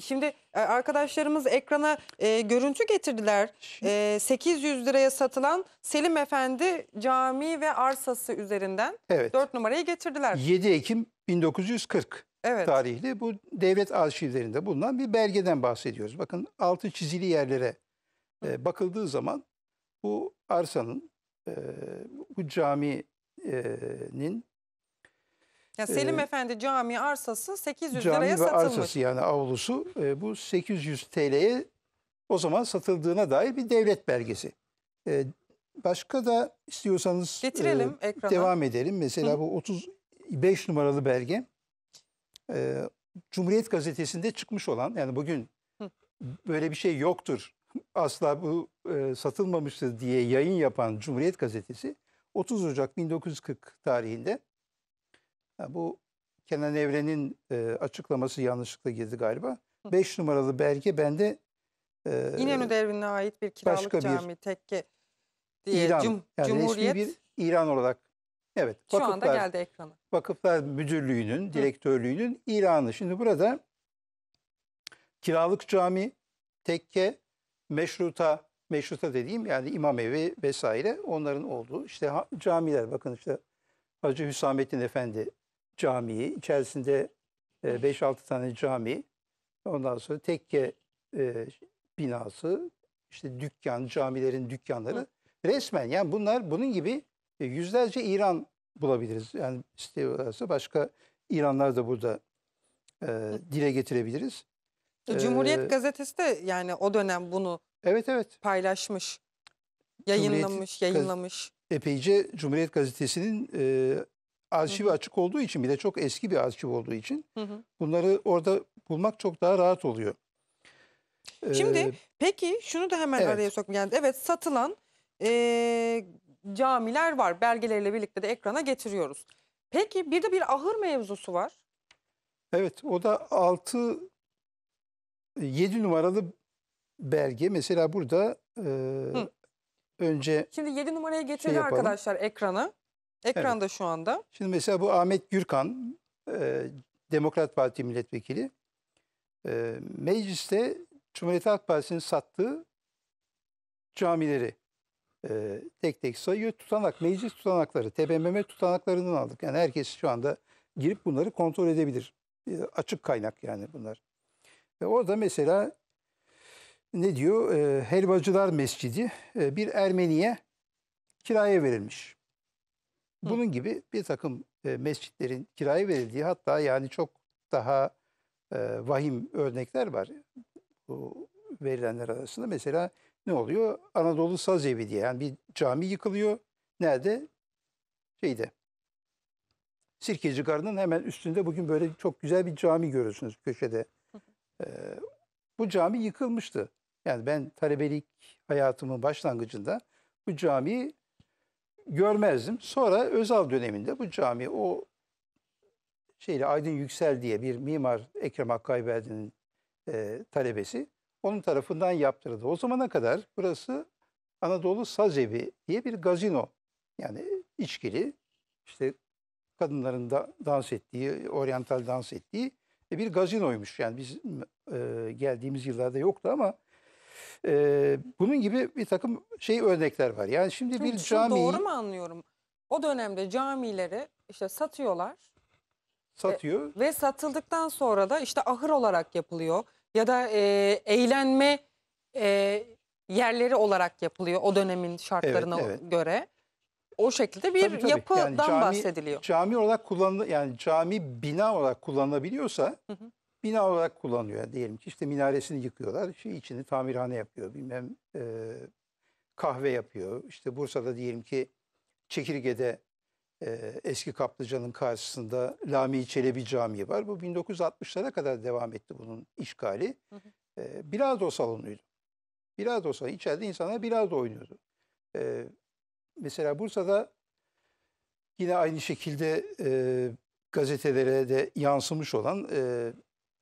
Şimdi e, arkadaşlarımız ekrana e, görüntü getirdiler. E, 800 liraya satılan Selim Efendi cami ve arsası üzerinden evet. 4 numarayı getirdiler. 7 Ekim 1940 evet. tarihli bu devlet arşivlerinde bulunan bir belgeden bahsediyoruz. Bakın altı çizili yerlere e, bakıldığı zaman bu arsanın e, bu caminin e, ya ee, Selim ee, Efendi cami arsası 800 cami liraya satılmış. Cami arsası yani avlusu e, bu 800 TL'ye o zaman satıldığına dair bir devlet belgesi. E, başka da istiyorsanız e, Getirelim e, devam edelim. Mesela Hı. bu 35 numaralı belge e, Cumhuriyet Gazetesi'nde çıkmış olan yani bugün Hı. böyle bir şey yoktur asla bu e, satılmamıştır diye yayın yapan Cumhuriyet Gazetesi 30 Ocak 1940 tarihinde bu Kenan Evren'in e, açıklaması yanlışlıkla girdi galiba. Beş numaralı belge bende e, İnönü devrine ait bir kiralık başka cami, bir tekke diye İran, cum, yani Cumhuriyet. bir İran olarak. Evet. Vakıflar, anda geldi ekrana. Vakıflar Müdürlüğü'nün, direktörlüğünün Hı. İran'ı. Şimdi burada kiralık cami, tekke, meşruta, meşruta dediğim yani imam evi vesaire onların olduğu işte camiler bakın işte Hacı Hüsamettin Efendi camii, içerisinde 5-6 e, tane cami, ondan sonra tekke e, binası, işte dükkan, camilerin dükkanları. Hı. Resmen yani bunlar bunun gibi e, yüzlerce İran bulabiliriz. Yani istiyorlarsa başka İranlar da burada e, dile getirebiliriz. E, Cumhuriyet ee, gazetesi de yani o dönem bunu evet evet paylaşmış, yayınlamış, Cumhuriyet, yayınlamış. Epeyce Cumhuriyet gazetesinin e, arşiv açık olduğu için bir de çok eski bir arşiv olduğu için hı hı. bunları orada bulmak çok daha rahat oluyor. Ee, Şimdi peki şunu da hemen evet. araya sokmak yani evet satılan e, camiler var belgeleriyle birlikte de ekrana getiriyoruz. Peki bir de bir ahır mevzusu var. Evet o da 6 7 numaralı belge mesela burada e, önce Şimdi 7 numaraya getirdi şey arkadaşlar ekranı. Ekranda evet. şu anda. Şimdi mesela bu Ahmet Gürkan, e, Demokrat Parti milletvekili. E, mecliste Cumhuriyet Halk Partisi'nin sattığı camileri e, tek tek sayıyor. Tutanak, meclis tutanakları, TBMM tutanaklarından aldık. Yani herkes şu anda girip bunları kontrol edebilir. E, açık kaynak yani bunlar. Ve orada mesela ne diyor? E, Helvacılar Mescidi e, bir Ermeniye kiraya verilmiş. Bunun gibi bir takım e, mescitlerin kiraya verildiği hatta yani çok daha e, vahim örnekler var bu verilenler arasında. Mesela ne oluyor? Anadolu Saz Evi diye yani bir cami yıkılıyor. Nerede? Şeyde. Sirkeci Garı'nın hemen üstünde bugün böyle çok güzel bir cami görürsünüz köşede. E, bu cami yıkılmıştı. Yani ben talebelik hayatımın başlangıcında bu camiyi görmezdim. Sonra Özal döneminde bu cami o şeyle Aydın Yüksel diye bir mimar Ekrem Hakkayberdi'nin e, talebesi onun tarafından yaptırıldı. O zamana kadar burası Anadolu Sazevi diye bir gazino yani içkili işte kadınların da dans ettiği, oryantal dans ettiği bir gazinoymuş. Yani biz e, geldiğimiz yıllarda yoktu ama e, bunun gibi bir takım şey örnekler var. Yani şimdi, şimdi bir cami... Doğru mu anlıyorum? O dönemde camileri işte satıyorlar. Satıyor. Ve, ve satıldıktan sonra da işte ahır olarak yapılıyor. Ya da e, eğlenme e, yerleri olarak yapılıyor o dönemin şartlarına evet, evet. göre o şekilde bir tabii, tabii. yapıdan yani cami, bahsediliyor. Cami olarak kullanılı yani cami bina olarak kullanılabiliyorsa hı hı bina olarak kullanıyor. Diyelim ki işte minaresini yıkıyorlar. Şey içini tamirhane yapıyor. Bilmem e, kahve yapıyor. İşte Bursa'da diyelim ki Çekirge'de e, eski kaplıcanın karşısında Lami Çelebi Camii var. Bu 1960'lara kadar devam etti bunun işgali. Hı hı. E, bilardo salonuydu. Bilardo salonu. içeride insanlar bilardo oynuyordu. E, mesela Bursa'da yine aynı şekilde e, gazetelere de yansımış olan e,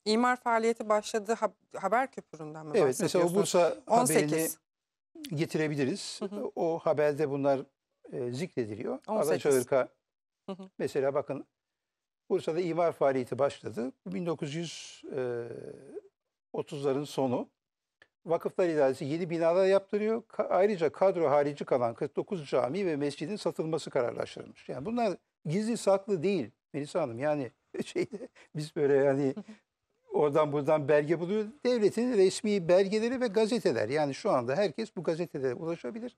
İmar faaliyeti başladı haber köpründen mi Evet mesela o bahsediyorsunuz? Bursa haberini getirebiliriz. Hı hı. O haberde bunlar e, zikrediliyor. 18. Hı hı. mesela bakın Bursa'da imar faaliyeti başladı. 1930'ların e, sonu Vakıflar İdaresi yeni binalar yaptırıyor. Ka- ayrıca kadro harici kalan 49 cami ve mescidin satılması kararlaştırılmış. Yani bunlar gizli saklı değil Melisa Hanım. Yani şeyde biz böyle yani oradan buradan belge buluyor. Devletin resmi belgeleri ve gazeteler. Yani şu anda herkes bu gazetelere ulaşabilir.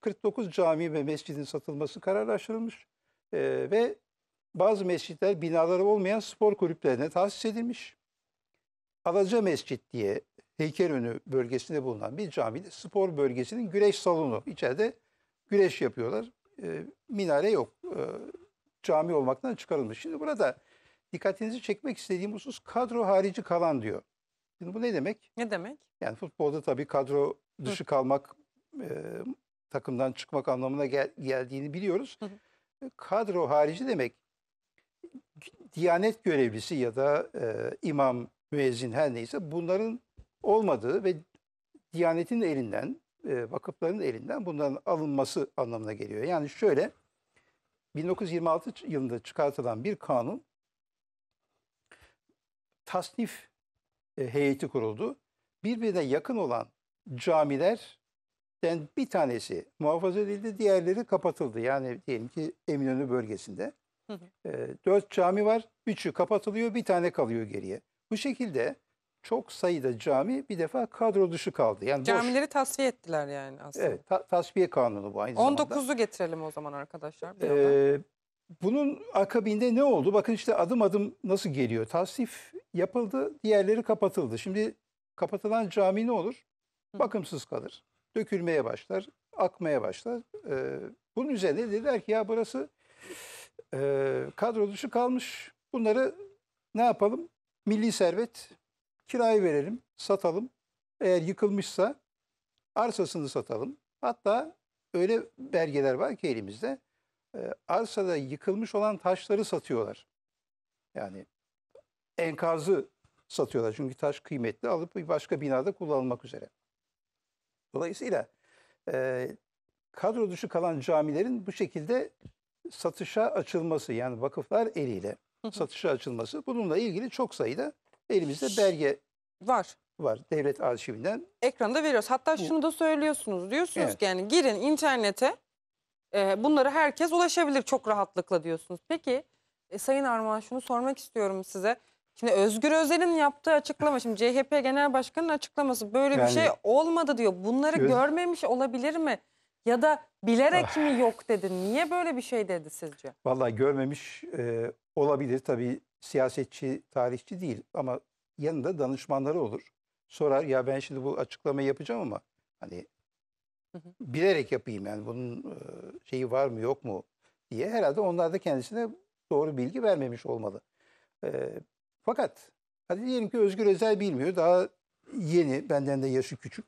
49 cami ve mescidin satılması kararlaştırılmış e, ve bazı mescitler binaları olmayan spor kulüplerine tahsis edilmiş. Alaca Mescit diye Heykelönü bölgesinde bulunan bir camide spor bölgesinin güreş salonu. İçeride güreş yapıyorlar. E, minare yok. E, cami olmaktan çıkarılmış. Şimdi burada dikkatinizi çekmek istediğim husus kadro harici kalan diyor. Şimdi bu ne demek? Ne demek? Yani futbolda tabii kadro dışı Hı. kalmak, e, takımdan çıkmak anlamına gel, geldiğini biliyoruz. Hı. E, kadro harici demek diyanet görevlisi ya da e, imam, müezzin her neyse bunların olmadığı ve diyanetin elinden, e, vakıfların elinden bunların alınması anlamına geliyor. Yani şöyle 1926 yılında çıkartılan bir kanun tasnif e, heyeti kuruldu. Birbirine yakın olan camilerden bir tanesi muhafaza edildi, diğerleri kapatıldı. Yani diyelim ki Eminönü bölgesinde. E, dört cami var, üçü kapatılıyor, bir tane kalıyor geriye. Bu şekilde çok sayıda cami bir defa kadro dışı kaldı. Yani Camileri boş. tasfiye ettiler yani aslında. Evet, ta tasfiye kanunu bu aynı 19'u zamanda. 19'u getirelim o zaman arkadaşlar. Ee, bunun akabinde ne oldu? Bakın işte adım adım nasıl geliyor. Tasdif yapıldı, diğerleri kapatıldı. Şimdi kapatılan cami ne olur? Bakımsız kalır. Dökülmeye başlar, akmaya başlar. Ee, bunun üzerine dediler ki ya burası e, kadro dışı kalmış. Bunları ne yapalım? Milli servet kirayı verelim, satalım. Eğer yıkılmışsa arsasını satalım. Hatta öyle belgeler var ki elimizde e, arsada yıkılmış olan taşları satıyorlar. Yani enkazı satıyorlar. Çünkü taş kıymetli alıp bir başka binada kullanılmak üzere. Dolayısıyla e, kadro dışı kalan camilerin bu şekilde satışa açılması yani vakıflar eliyle satışa açılması bununla ilgili çok sayıda elimizde belge var var devlet arşivinden. Ekranda veriyoruz. Hatta şunu da söylüyorsunuz. Diyorsunuz evet. ki yani girin internete e, bunlara herkes ulaşabilir çok rahatlıkla diyorsunuz. Peki e, Sayın Armağan şunu sormak istiyorum size. Şimdi Özgür Özel'in yaptığı açıklama, şimdi CHP Genel Başkanı'nın açıklaması böyle yani, bir şey olmadı diyor. Bunları göz... görmemiş olabilir mi? Ya da bilerek ah. mi yok dedi? Niye böyle bir şey dedi sizce? Vallahi görmemiş e, olabilir. Tabii siyasetçi, tarihçi değil ama yanında danışmanları olur. Sorar ya ben şimdi bu açıklamayı yapacağım ama hani Bilerek yapayım yani bunun e, şeyi var mı yok mu diye herhalde onlar da kendisine doğru bilgi vermemiş olmalı. E, fakat hadi diyelim ki Özgür Özel bilmiyor. Daha yeni, benden de yaşı küçük.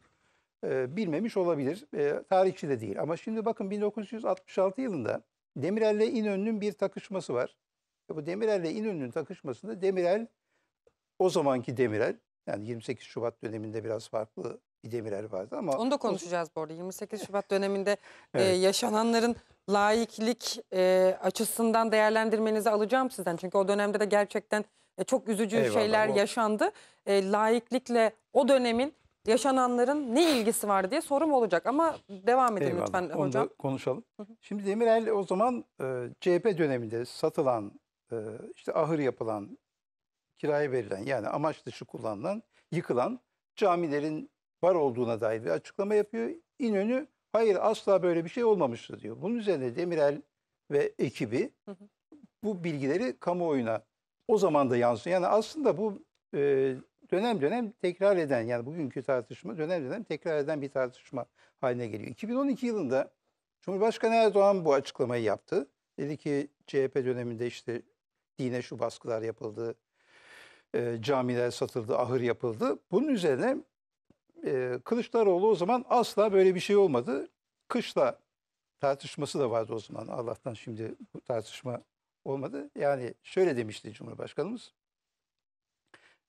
E, bilmemiş olabilir. E, tarihçi de değil. Ama şimdi bakın 1966 yılında Demirel ile İnönü'nün bir takışması var. E, bu Demirel ile İnönü'nün takışmasında Demirel, o zamanki Demirel, yani 28 Şubat döneminde biraz farklı bir Demirer vardı ama... Onu da konuşacağız bu arada. 28 Şubat döneminde e, evet. e, yaşananların laiklik e, açısından değerlendirmenizi alacağım sizden. Çünkü o dönemde de gerçekten e, çok üzücü Eyvallah, şeyler o. yaşandı. E, laiklikle o dönemin yaşananların ne ilgisi var diye sorum olacak. Ama devam edin Eyvallah. lütfen Onu hocam. Onu konuşalım. Hı hı. Şimdi Demirel o zaman e, CHP döneminde satılan, e, işte ahır yapılan, kiraya verilen yani amaç dışı kullanılan, yıkılan camilerin var olduğuna dair bir açıklama yapıyor. İnönü hayır asla böyle bir şey olmamıştı diyor. Bunun üzerine Demirel ve ekibi bu bilgileri kamuoyuna o zaman da yansıyor. Yani aslında bu e, dönem dönem tekrar eden yani bugünkü tartışma dönem dönem tekrar eden bir tartışma haline geliyor. 2012 yılında Cumhurbaşkanı Erdoğan bu açıklamayı yaptı. Dedi ki CHP döneminde işte dine şu baskılar yapıldı, e, camiler satıldı, ahır yapıldı. Bunun üzerine e, Kılıçdaroğlu o zaman asla böyle bir şey olmadı. Kışla tartışması da vardı o zaman. Allah'tan şimdi bu tartışma olmadı. Yani şöyle demişti Cumhurbaşkanımız.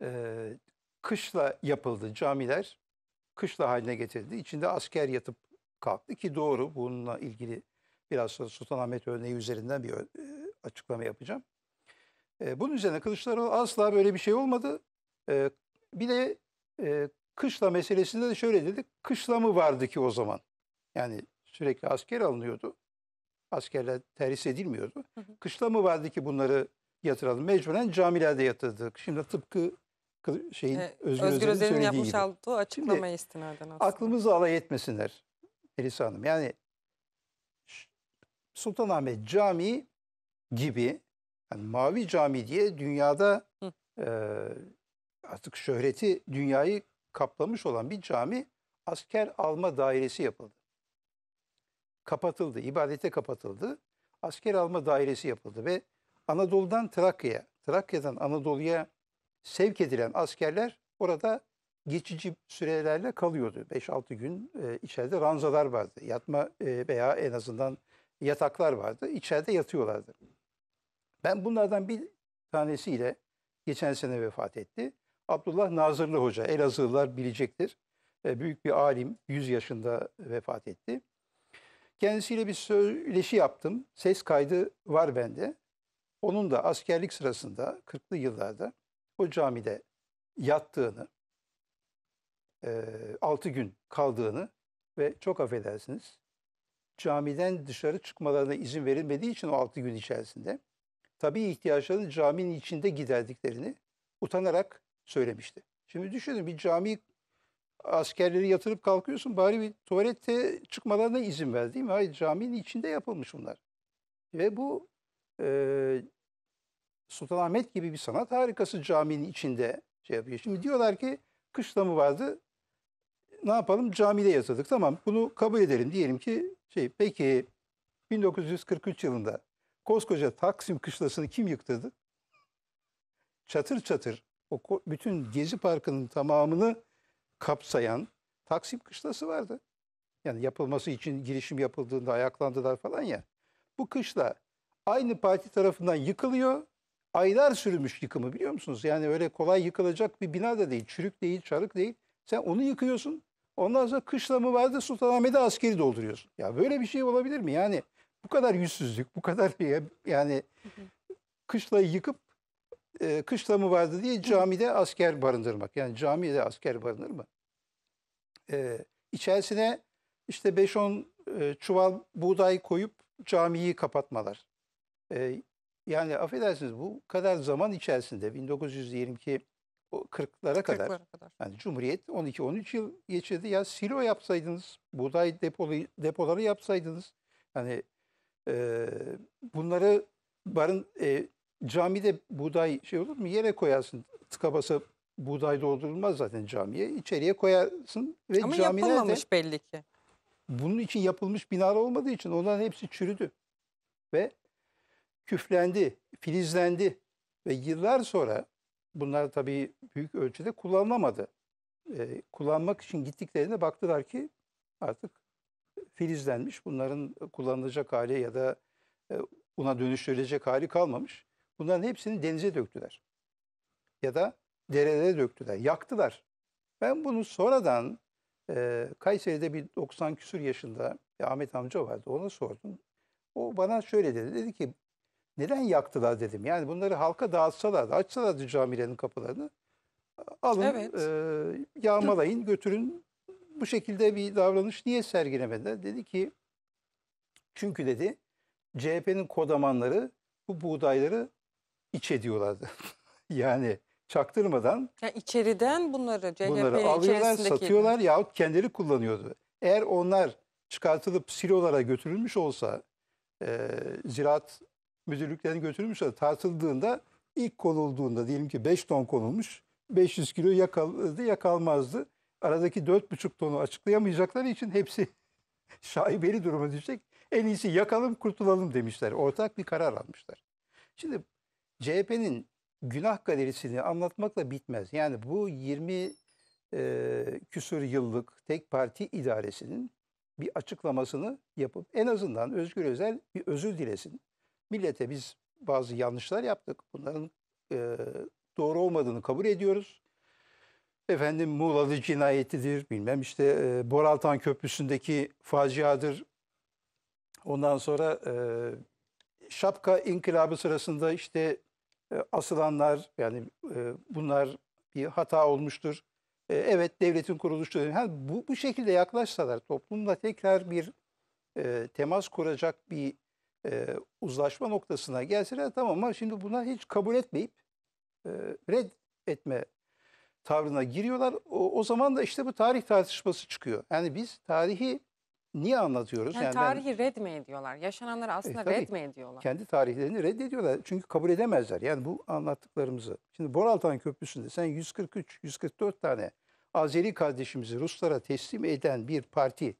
Ee, kışla yapıldı camiler. Kışla haline getirildi. İçinde asker yatıp kalktı ki doğru. Bununla ilgili biraz sonra Sultanahmet örneği üzerinden bir e, açıklama yapacağım. Ee, bunun üzerine Kılıçdaroğlu asla böyle bir şey olmadı. Bir de e, Kışla meselesinde de şöyle dedi. Kışla mı vardı ki o zaman? Yani sürekli asker alınıyordu. Askerler terhis edilmiyordu. Hı Kışla mı vardı ki bunları yatıralım? Mecburen camilerde yatırdık. Şimdi tıpkı şeyin ee, Özgür, Özgür Özel'in yapmış gibi. olduğu açıklamaya istinaden aslında. Aklımızı alay etmesinler Elisa Hanım. Yani Sultanahmet Camii gibi yani Mavi Cami diye dünyada e, artık şöhreti dünyayı kaplamış olan bir cami asker alma dairesi yapıldı. Kapatıldı, ibadete kapatıldı. Asker alma dairesi yapıldı ve Anadolu'dan Trakya'ya, Trakya'dan Anadolu'ya sevk edilen askerler orada geçici sürelerle kalıyordu. 5-6 gün e, içeride ranzalar vardı. Yatma e, veya en azından yataklar vardı. İçeride yatıyorlardı. Ben bunlardan bir tanesiyle geçen sene vefat etti. Abdullah Nazırlı Hoca. Elazığlılar bilecektir. E, büyük bir alim 100 yaşında vefat etti. Kendisiyle bir söyleşi yaptım. Ses kaydı var bende. Onun da askerlik sırasında 40'lı yıllarda o camide yattığını, 6 e, gün kaldığını ve çok affedersiniz camiden dışarı çıkmalarına izin verilmediği için o 6 gün içerisinde tabii ihtiyaçlarını caminin içinde giderdiklerini utanarak söylemişti. Şimdi düşünün bir cami askerleri yatırıp kalkıyorsun bari bir tuvalette çıkmalarına izin ver değil mi? Hayır caminin içinde yapılmış bunlar. Ve bu e, Sultanahmet gibi bir sanat harikası caminin içinde şey yapıyor. Şimdi diyorlar ki kışla mı vardı ne yapalım camide yatırdık. Tamam bunu kabul edelim diyelim ki şey peki 1943 yılında koskoca Taksim kışlasını kim yıktırdı? Çatır çatır o bütün Gezi Parkı'nın tamamını kapsayan Taksim kışlası vardı. Yani yapılması için girişim yapıldığında ayaklandılar falan ya. Bu kışla aynı parti tarafından yıkılıyor. Aylar sürmüş yıkımı biliyor musunuz? Yani öyle kolay yıkılacak bir bina da değil. Çürük değil, çarık değil. Sen onu yıkıyorsun. Ondan sonra kışla mı vardı Sultanahmet'e askeri dolduruyorsun. Ya böyle bir şey olabilir mi? Yani bu kadar yüzsüzlük, bu kadar yani kışlayı yıkıp e, kışlamı vardı diye camide asker barındırmak. Yani camide asker barınır mı? E, içerisine işte 5-10 e, çuval buğday koyup camiyi kapatmalar. E, yani affedersiniz bu kadar zaman içerisinde 1922 40'lara kadar, kadar yani Cumhuriyet 12-13 yıl geçirdi. Ya silo yapsaydınız, buğday depolu, depoları yapsaydınız, yani e, bunları barın e, camide buğday şey olur mu? Yere koyarsın. Tıka basa buğday doldurulmaz zaten camiye. İçeriye koyarsın ve Ama cami yapılmamış belli ki. Bunun için yapılmış binalar olmadığı için onların hepsi çürüdü. Ve küflendi, filizlendi. Ve yıllar sonra bunlar tabii büyük ölçüde kullanılamadı. E, kullanmak için gittiklerinde baktılar ki artık filizlenmiş. Bunların kullanılacak hali ya da e, una dönüştürülecek hali kalmamış. Bunların hepsini denize döktüler. Ya da derelere döktüler, yaktılar. Ben bunu sonradan e, Kayseri'de bir 90 küsür yaşında bir Ahmet amca vardı. Ona sordum. O bana şöyle dedi. Dedi ki neden yaktılar dedim. Yani bunları halka dağıtsalardı, açsalardı camilerin kapılarını. Alın, evet. e, yağmalayın, götürün. Bu şekilde bir davranış niye sergilemediler? Dedi ki çünkü dedi CHP'nin kodamanları bu buğdayları iç ediyorlardı. yani çaktırmadan yani içeriden bunları CHP bunları alıyorlar, satıyorlar mi? yahut kendileri kullanıyordu. Eğer onlar çıkartılıp silolara götürülmüş olsa, e, ziraat müdürlüklerine götürülmüş olsa tartıldığında ilk konulduğunda diyelim ki 5 ton konulmuş, 500 kilo yakaldı, yakalmazdı. Aradaki 4,5 tonu açıklayamayacakları için hepsi şaibeli duruma düşecek. En iyisi yakalım kurtulalım demişler. Ortak bir karar almışlar. Şimdi CHP'nin günah galerisini anlatmakla bitmez. Yani bu 20 e, küsur yıllık tek parti idaresinin bir açıklamasını yapıp en azından Özgür Özel bir özür dilesin. Millete biz bazı yanlışlar yaptık. Bunların e, doğru olmadığını kabul ediyoruz. Efendim Muğla'lı cinayetidir, bilmem işte e, Boraltan Köprüsü'ndeki faciadır. Ondan sonra e, Şapka inkılabı sırasında işte e, asılanlar yani e, bunlar bir hata olmuştur. E, evet devletin kuruluş dönemi. Yani bu, bu şekilde yaklaşsalar toplumla tekrar bir e, temas kuracak bir e, uzlaşma noktasına gelseler tamam ama şimdi buna hiç kabul etmeyip e, red etme tavrına giriyorlar. O, o zaman da işte bu tarih tartışması çıkıyor. Yani biz tarihi niye anlatıyoruz? Yani, yani tarihi ben, red mi ediyorlar? Yaşananları e, aslında e, tabii, red mi ediyorlar? Kendi tarihlerini reddediyorlar. Çünkü kabul edemezler. Yani bu anlattıklarımızı. Şimdi Boraltan Köprüsü'nde sen 143, 144 tane Azeri kardeşimizi Ruslara teslim eden bir parti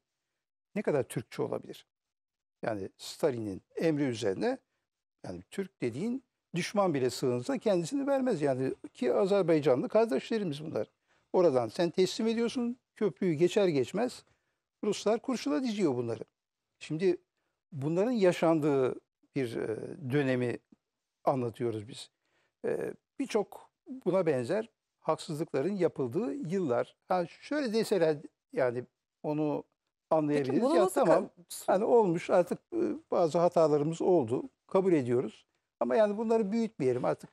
ne kadar Türkçe olabilir? Yani Stalin'in emri üzerine yani Türk dediğin düşman bile sığınsa kendisini vermez. Yani ki Azerbaycanlı kardeşlerimiz bunlar. Oradan sen teslim ediyorsun köprüyü geçer geçmez Ruslar kurşuna diziyor bunları. Şimdi bunların yaşandığı bir e, dönemi anlatıyoruz biz. E, birçok buna benzer haksızlıkların yapıldığı yıllar. Ha şöyle deseler yani onu anlayabiliriz. Peki, ya tamam. Hani olmuş artık e, bazı hatalarımız oldu. Kabul ediyoruz. Ama yani bunları büyütmeyelim artık.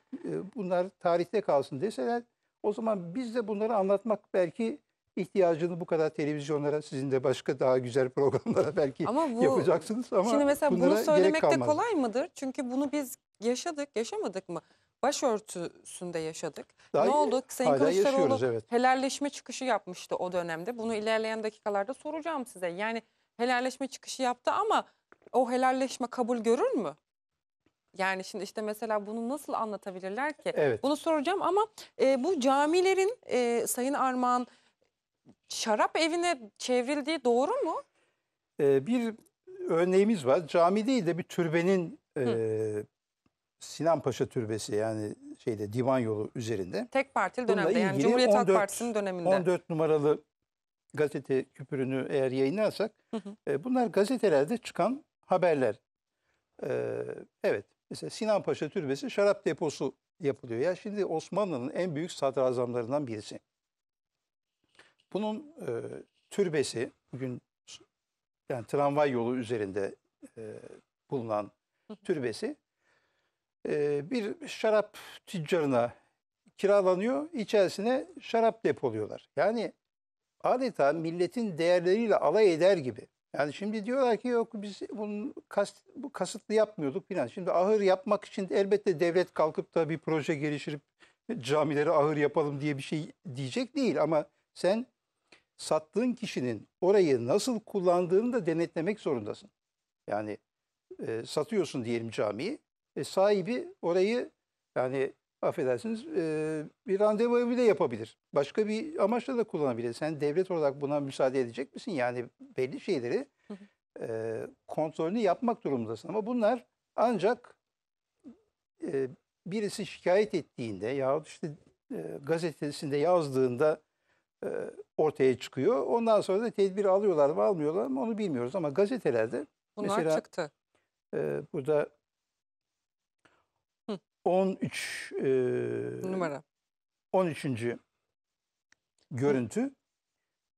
Bunlar tarihte kalsın deseler o zaman biz de bunları anlatmak belki ihtiyacını bu kadar televizyonlara sizin de başka daha güzel programlara belki ama bu, yapacaksınız ama Şimdi mesela bunu söylemek de kolay mıdır? Çünkü bunu biz yaşadık, yaşamadık mı? Başörtüsünde yaşadık. Daha ne oldu? Sayın Kılıçdaroğlu evet. helalleşme çıkışı yapmıştı o dönemde. Bunu ilerleyen dakikalarda soracağım size. Yani helalleşme çıkışı yaptı ama o helalleşme kabul görür mü? Yani şimdi işte mesela bunu nasıl anlatabilirler ki? Evet. Bunu soracağım ama e, bu camilerin e, Sayın Armağan şarap evine çevrildiği doğru mu? Ee, bir örneğimiz var. Cami değil de bir türbenin e, Sinan Paşa Türbesi yani şeyde divan yolu üzerinde. Tek partili Bununla dönemde yani ilgili Cumhuriyet Halk 14 Partisi'nin döneminde. 14 numaralı gazete küpürünü eğer yayınlarsak hı hı. E, bunlar gazetelerde çıkan haberler. E, evet mesela Sinan Paşa Türbesi şarap deposu yapılıyor. Ya şimdi Osmanlı'nın en büyük sadrazamlarından birisi. Bunun e, türbesi bugün yani tramvay yolu üzerinde e, bulunan türbesi e, bir şarap tüccarına kiralanıyor. İçerisine şarap depoluyorlar. Yani adeta milletin değerleriyle alay eder gibi. Yani şimdi diyorlar ki yok biz bunu kast, bu kasıtlı yapmıyorduk filan. Şimdi ahır yapmak için elbette devlet kalkıp da bir proje geliştirip camileri ahır yapalım diye bir şey diyecek değil ama sen sattığın kişinin orayı nasıl kullandığını da denetlemek zorundasın. Yani e, satıyorsun diyelim camiyi. E, sahibi orayı yani affedersiniz e, bir randevu bile yapabilir. Başka bir amaçla da kullanabilir. Sen devlet olarak buna müsaade edecek misin? Yani belli şeyleri e, kontrolünü yapmak durumundasın. Ama bunlar ancak e, birisi şikayet ettiğinde yahut işte e, gazetesinde yazdığında e, ortaya çıkıyor. Ondan sonra da tedbir alıyorlar mı almıyorlar mı onu bilmiyoruz ama gazetelerde Bunlar mesela çıktı. E, burada Hı. 13 e, numara 13. görüntü. Hı.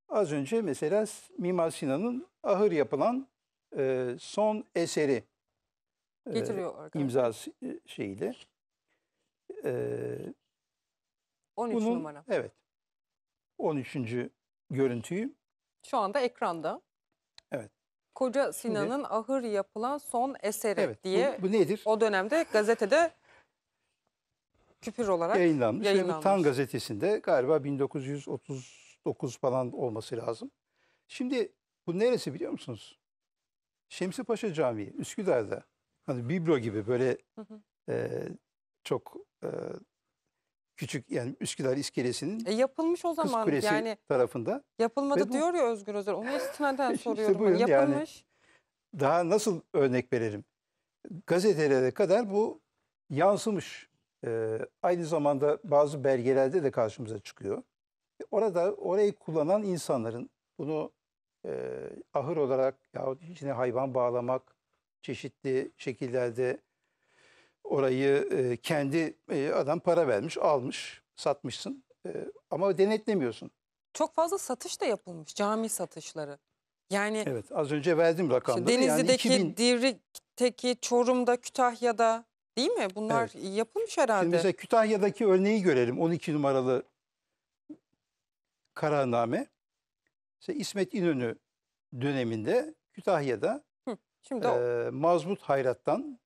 Az önce mesela Mimar Sinan'ın ahır yapılan e, son eseri Getiriyor e, imzası e, şeyiyle. E, 13 bunun, numara. Evet. 13. görüntüyü. Şu anda ekranda. Evet. Koca Sinan'ın ahır yapılan son eseri Evet. diye Bu, bu nedir? o dönemde gazetede küpür olarak yayınlanmış. Ve bu yayınlanmış. Tan gazetesinde galiba 1939 falan olması lazım. Şimdi bu neresi biliyor musunuz? Şemsi Paşa Camii, Üsküdar'da. Hani biblo gibi böyle Hı hı. e, çok e, küçük yani Üsküdar İskelesinin e yapılmış o zaman Kız yani tarafında. Yapılmadı bu, diyor ya Özgür Özel. Onu istinaden soruyorum. işte buyurun, yapılmış. Yani daha nasıl örnek verelim? Gazetelere kadar bu yansımış. Ee, aynı zamanda bazı belgelerde de karşımıza çıkıyor. Orada orayı kullanan insanların bunu e, ahır olarak yahut içine hayvan bağlamak, çeşitli şekillerde Orayı e, kendi e, adam para vermiş, almış, satmışsın e, ama denetlemiyorsun. Çok fazla satış da yapılmış cami satışları. Yani Evet az önce verdiğim rakamda. işte Denizli'deki, yani 2000... Divrikteki, Çorum'da, Kütahya'da değil mi? Bunlar yapılmış herhalde. Şimdi mesela Kütahya'daki örneği görelim 12 numaralı kararname. İşte İsmet İnönü döneminde Kütahya'da Şimdi e, o- Mazmut Hayrat'tan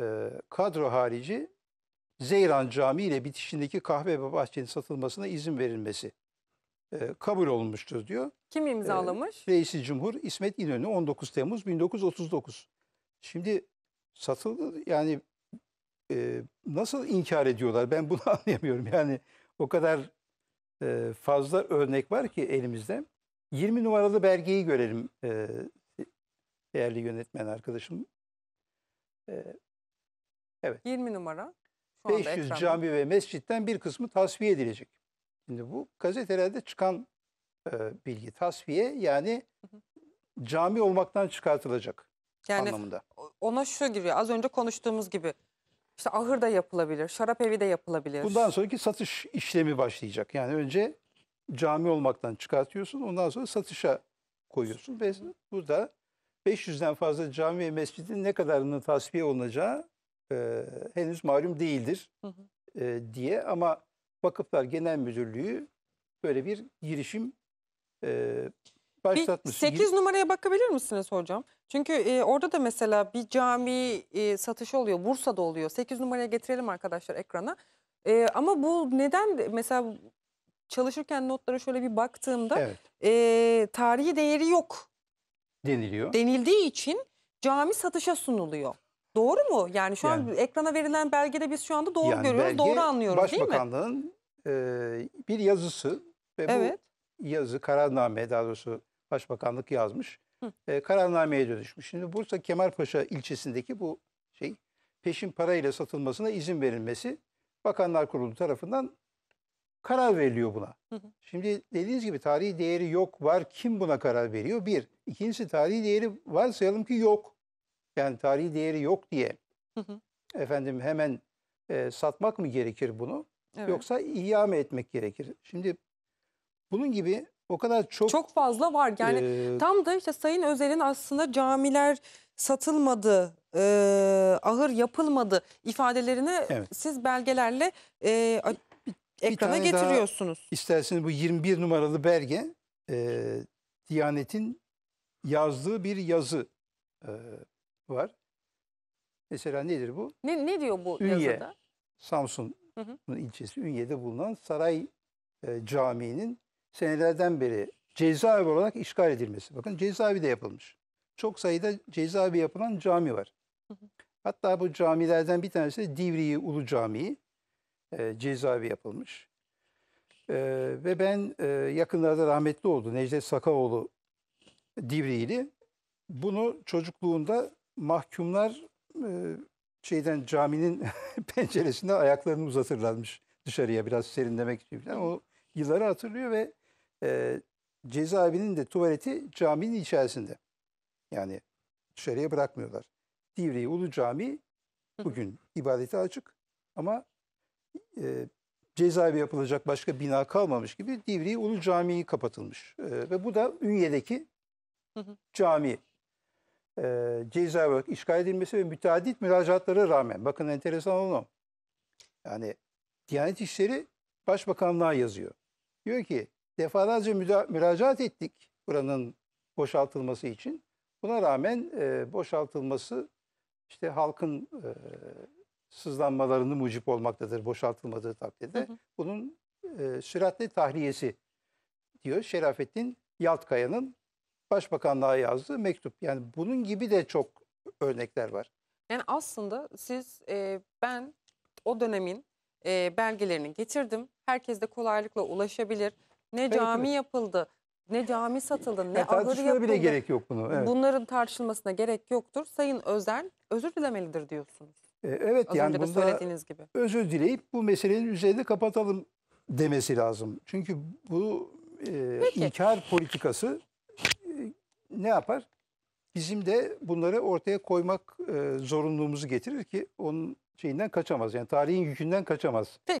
e, kadro harici Zeyran Camii ile bitişindeki kahve ve bahçenin satılmasına izin verilmesi e, kabul olmuştur diyor. Kim ee, imzalamış? E, Reisi Cumhur İsmet İnönü 19 Temmuz 1939. Şimdi satıldı yani e, nasıl inkar ediyorlar ben bunu anlayamıyorum. Yani o kadar e, fazla örnek var ki elimizde. 20 numaralı belgeyi görelim e, değerli yönetmen arkadaşım. E, Evet. 20 numara. Şu 500 cami ve mescitten bir kısmı tasfiye edilecek. Şimdi bu gazetelerde çıkan e, bilgi. Tasfiye yani hı hı. cami olmaktan çıkartılacak yani anlamında. Ona şu giriyor az önce konuştuğumuz gibi. işte ahır da yapılabilir, şarap evi de yapılabilir. Bundan sonraki satış işlemi başlayacak. Yani önce cami olmaktan çıkartıyorsun ondan sonra satışa koyuyorsun. Ve burada 500'den fazla cami ve mescidin ne kadarının tasfiye olunacağı e, henüz malum değildir hı hı. E, diye ama Vakıflar Genel Müdürlüğü böyle bir girişim e, başlatmış. 8 numaraya bakabilir misiniz hocam? Çünkü e, orada da mesela bir cami e, satışı oluyor. Bursa'da oluyor. 8 numaraya getirelim arkadaşlar ekrana. E, ama bu neden mesela çalışırken notlara şöyle bir baktığımda evet. e, tarihi değeri yok deniliyor. Denildiği için cami satışa sunuluyor. Doğru mu? Yani şu an ekrana verilen belgede biz şu anda doğru Yani görüyoruz, belge doğru anlıyoruz değil mi? Başbakanlığın e, bir yazısı ve Evet. bu yazı kararname daha doğrusu başbakanlık yazmış. E, kararnameye dönüşmüş. Şimdi Bursa Kemalpaşa ilçesindeki bu şey peşin parayla satılmasına izin verilmesi Bakanlar Kurulu tarafından karar veriliyor buna. Hı hı. Şimdi dediğiniz gibi tarihi değeri yok var. Kim buna karar veriyor? Bir. İkincisi tarihi değeri varsayalım ki yok. Yani tarihi değeri yok diye hı hı. efendim hemen e, satmak mı gerekir bunu? Evet. Yoksa ihya mı etmek gerekir? Şimdi bunun gibi o kadar çok... Çok fazla var. Yani e, tam da işte Sayın Özel'in aslında camiler satılmadı, e, ahır yapılmadı ifadelerini evet. siz belgelerle e, ekrana bir getiriyorsunuz. Daha, isterseniz bu 21 numaralı belge e, Diyanet'in yazdığı bir yazı. E, var. Mesela nedir bu? Ne, ne diyor bu Ünye, yazıda? Samsun ilçesi Ünye'de bulunan Saray e, Camii'nin senelerden beri cezaevi olarak işgal edilmesi. Bakın cezaevi de yapılmış. Çok sayıda cezaevi yapılan cami var. Hı hı. Hatta bu camilerden bir tanesi de Divriği Ulu Camii e, cezaevi yapılmış. E, ve ben e, yakınlarda rahmetli oldu Necdet Sakaoğlu Divriğili. Bunu çocukluğunda mahkumlar e, şeyden caminin penceresinde ayaklarını uzatırlarmış dışarıya biraz serinlemek için falan. O yılları hatırlıyor ve e, cezaevinin de tuvaleti caminin içerisinde. Yani dışarıya bırakmıyorlar. Divriği Ulu Cami bugün ibadete açık ama e, cezaevi yapılacak başka bina kalmamış gibi Divriği Ulu Camii kapatılmış. E, ve bu da Ünye'deki cami e, ceza işgal edilmesi ve müteadit müracaatlara rağmen. Bakın enteresan olan o. Yani Diyanet İşleri Başbakanlığa yazıyor. Diyor ki defalarca müracaat ettik buranın boşaltılması için. Buna rağmen e, boşaltılması işte halkın e, sızlanmalarını mucip olmaktadır boşaltılmadığı takdirde. Hı hı. Bunun e, süratli tahliyesi diyor Şerafettin Yaltkaya'nın Başbakanlığa yazdığı mektup. Yani bunun gibi de çok örnekler var. Yani aslında siz e, ben o dönemin e, belgelerini getirdim. Herkes de kolaylıkla ulaşabilir. Ne evet, cami evet. yapıldı, ne cami satıldı, ne yani ahırı yapıldı. bile gerek yok bunu. Evet. Bunların tartışılmasına gerek yoktur. Sayın Özden özür dilemelidir diyorsunuz. E, evet Az yani önce de söylediğiniz gibi. Özür dileyip bu meselenin üzerinde kapatalım demesi lazım. Çünkü bu e, inkar politikası ne yapar? Bizim de bunları ortaya koymak e, zorunluluğumuzu getirir ki onun şeyinden kaçamaz. Yani tarihin yükünden kaçamaz. Peki.